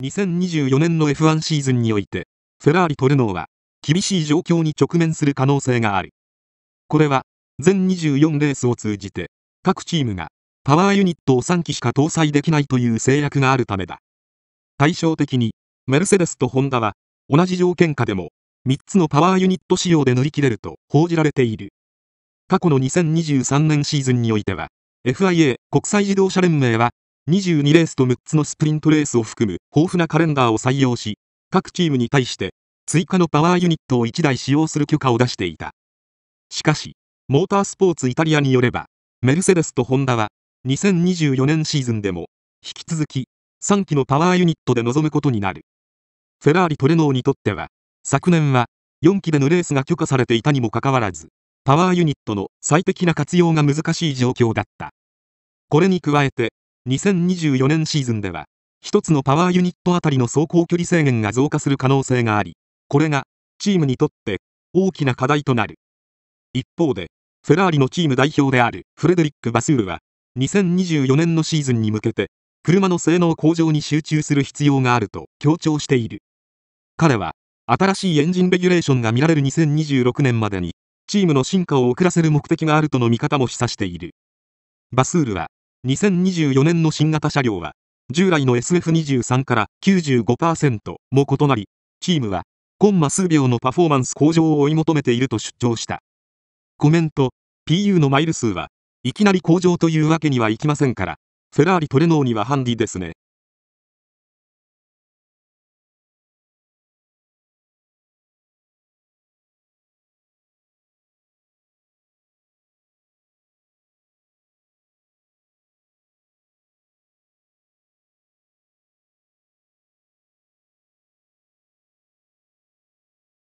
2024年の F1 シーズンにおいて、フェラーリトルノーは、厳しい状況に直面する可能性がある。これは、全24レースを通じて、各チームが、パワーユニットを3機しか搭載できないという制約があるためだ。対照的に、メルセデスとホンダは、同じ条件下でも、3つのパワーユニット仕様で乗り切れると報じられている。過去の2023年シーズンにおいては、FIA 国際自動車連盟は22レースと6つのスプリントレースを含む豊富なカレンダーを採用し、各チームに対して追加のパワーユニットを1台使用する許可を出していた。しかし、モータースポーツイタリアによれば、メルセデスとホンダは2024年シーズンでも引き続き3機のパワーユニットで臨むことになる。フェラーリトレノーにとっては、昨年は4機でのレースが許可されていたにもかかわらず、パワーユニットの最適な活用が難しい状況だった。これに加えて、2024年シーズンでは、一つのパワーユニットあたりの走行距離制限が増加する可能性があり、これが、チームにとって大きな課題となる。一方で、フェラーリのチーム代表であるフレデリック・バスールは、2024年のシーズンに向けて、車の性能向上に集中する必要があると強調している。彼は、新しいエンジンレギュレーションが見られる2026年までに、チームの進化を遅らせる目的があるとの見方も示唆している。バスールは、2024年の新型車両は、従来の SF23 から95%も異なり、チームは、コンマ数秒のパフォーマンス向上を追い求めていると主張した。コメント、PU のマイル数は、いきなり向上というわけにはいきませんから、フェラーリトレノーにはハンディですね。